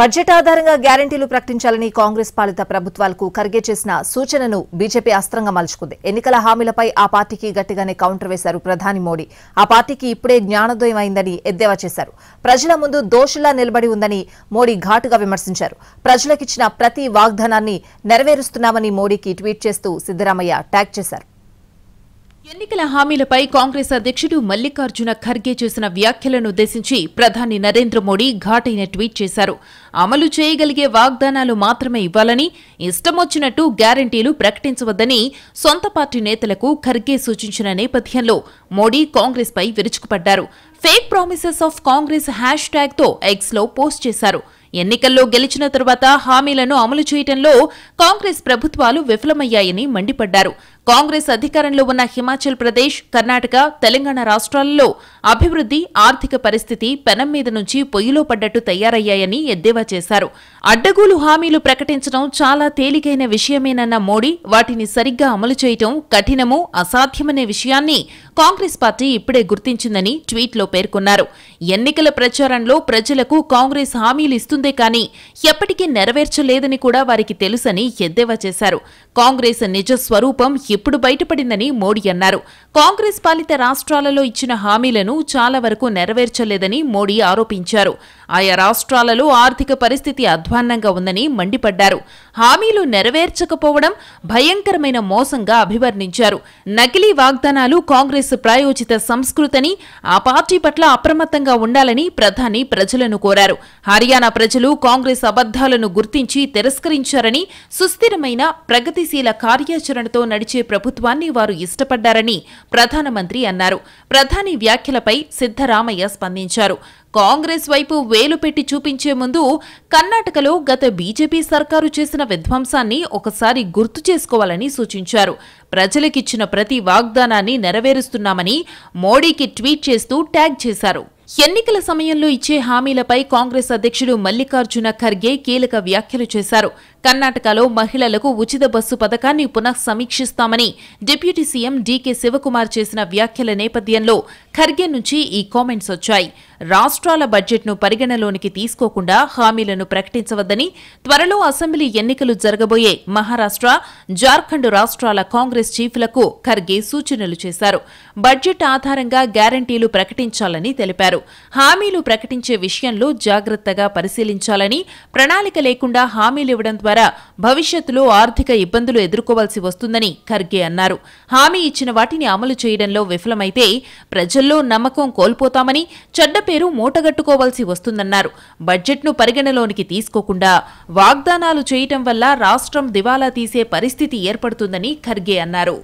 budget ఆధారంగా గ్యారంటీలు ప్రకటించాలని కాంగ్రెస్ పాలిత ప్రభుత్వాలకు ఖర్గే చేసిన సూచనను బీజేపీ అస్త్రంగా మలుచుకుంది ఎన్నికల హామీలపై ఆ పార్టీకి గట్టిగానే కౌంటర్ వేశారు ప్రధాని మోడీ ఆ పార్టీకి ఇప్పుడే జ్ఞానోదయం అయిందని ఎద్దేవా చేశారు ప్రజల ముందు దోషులా నిలబడి ఉందని మోడీ ఘాటుగా విమర్శించారు ప్రజలకిచ్చిన ప్రతి వాగ్దానాన్ని నెరవేరుస్తున్నామని మోడీకి ట్వీట్ చేస్తూ సిద్దరామయ్య ట్యాగ్ చేశారు ఎన్నికల హామీలపై కాంగ్రెస్ అధ్యక్షుడు మల్లికార్జున ఖర్గే చేసిన వ్యాఖ్యలను ఉద్దేశించి ప్రధాని నరేంద్ర మోడీ ఘాటైన ట్వీట్ చేశారు అమలు చేయగలిగే వాగ్దానాలు మాత్రమే ఇవ్వాలని ఇష్టమొచ్చినట్టు గ్యారంటీలు ప్రకటించవద్దని సొంత పార్టీ నేతలకు ఖర్గే సూచించిన నేపథ్యంలో మోడీ కాంగ్రెస్పై విరుచుకుపడ్డారు fake promises of Congress hash ట్యాగ్తో ఎక్స్లో పోస్ట్ చేశారు ఎన్నికల్లో గెలిచిన తర్వాత హామీలను అమలు చేయటంలో కాంగ్రెస్ ప్రభుత్వాలు విఫలమయ్యాయని మండిపడ్డారు కాంగ్రెస్ అధికారంలో ఉన్న హిమాచల్ ప్రదేశ్ కర్ణాటక తెలంగాణ రాష్ట్రాలలో అభివృద్ధి ఆర్థిక పరిస్థితి పెనం మీద నుంచి పొయ్యిలో పడ్డట్టు తయారయ్యాయని ఎద్దేవా చేశారు అడ్డగోలు హామీలు ప్రకటించడం చాలా తేలికైన విషయమేనన్న మోడీ వాటిని సరిగ్గా అమలు చేయటం కఠినము అసాధ్యమనే విషయాన్ని కాంగ్రెస్ పార్టీ ఇప్పుడే గుర్తించిందని ట్వీట్లో పేర్కొన్నారు ఎన్నికల ప్రచారంలో ప్రజలకు కాంగ్రెస్ హామీలు ఇస్తుందే కానీ ఎప్పటికీ నెరవేర్చలేదని కూడా వారికి తెలుసని ఎద్దేవా చేశారు కాంగ్రెస్ నిజ స్వరూపం ఇప్పుడు బయటపడిందని మోడీ అన్నారు కాంగ్రెస్ పాలిత రాష్ట్రాలలో ఇచ్చిన హామీలను చాలా వరకు నెరవేర్చలేదని మోడీ ఆరోపించారు ఆయా రాష్ట్రాలలో ఆర్థిక పరిస్థితి అధ్వాన్నంగా ఉందని మండిపడ్డారు హామీలు నెరవేర్చకపోవడం భయంకరమైన మోసంగా అభివర్ణించారు నకిలీ వాగ్దానాలు కాంగ్రెస్ ప్రాయోజిత సంస్కృతని ఆ పార్టీ పట్ల అప్రమత్తంగా ఉండాలని ప్రధాని ప్రజలను కోరారు హర్యానా ప్రజలు కాంగ్రెస్ అబద్దాలను గుర్తించి తిరస్కరించారని సుస్థిరమైన ప్రగతిశీల కార్యాచరణతో నడిచే ప్రభుత్వాన్ని వారు ఇష్టపడ్డారని ప్రధానమంత్రి అన్నారు ప్రధాని వ్యాఖ్యలపై సిద్దరామయ్య స్పందించారు కాంగ్రెస్ వైపు వేలు పెట్టి చూపించే ముందు కర్ణాటకలో గత బీజేపీ సర్కారు చేసిన విధ్వంసాన్ని ఒకసారి గుర్తు చేసుకోవాలని సూచించారు ప్రజలకిచ్చిన ప్రతి వాగ్దానాన్ని నెరవేరుస్తున్నామని మోడీకి ట్వీట్ చేస్తూ ట్యాగ్ చేశారు ఎన్నికల సమయంలో ఇచ్చే హామీలపై కాంగ్రెస్ అధ్యక్షుడు మల్లికార్జున ఖర్గే కీలక వ్యాఖ్యలు చేశారు కర్ణాటకలో మహిళలకు ఉచిత బస్సు పథకాన్ని పునః సమీక్షిస్తామని డిప్యూటీ సీఎం డీకే శివకుమార్ చేసిన వ్యాఖ్యల నేపథ్యంలో ఖర్గే నుంచి ఈ కామెంట్స్ వచ్చాయి రాష్ట్రాల బడ్జెట్ను పరిగణలోనికి తీసుకోకుండా హామీలను ప్రకటించవద్దని త్వరలో అసెంబ్లీ ఎన్నికలు జరగబోయే మహారాష్ట్ర జార్ఖండ్ రాష్ట్రాల కాంగ్రెస్ చీఫ్లకు ఖర్గే సూచనలు చేశారు బడ్జెట్ ఆధారంగా గ్యారంటీలు ప్రకటించాలని తెలిపారు హామీలు ప్రకటించే విషయంలో జాగ్రత్తగా పరిశీలించాలని ప్రణాళిక లేకుండా హామీలివ్వడం ద్వారా ద్వారా భవిష్యత్తులో ఆర్థిక ఇబ్బందులు ఎదుర్కోవాల్సి వస్తుందని ఖర్గే అన్నారు హామీ ఇచ్చిన వాటిని అమలు చేయడంలో విఫలమైతే ప్రజల్లో నమ్మకం కోల్పోతామని చెడ్డ పేరు మూటగట్టుకోవాల్సి వస్తుందన్నారు బడ్జెట్ను పరిగణలోనికి తీసుకోకుండా వాగ్దానాలు చేయటం వల్ల రాష్ట్రం దివాలా తీసే పరిస్థితి ఏర్పడుతుందని ఖర్గే అన్నారు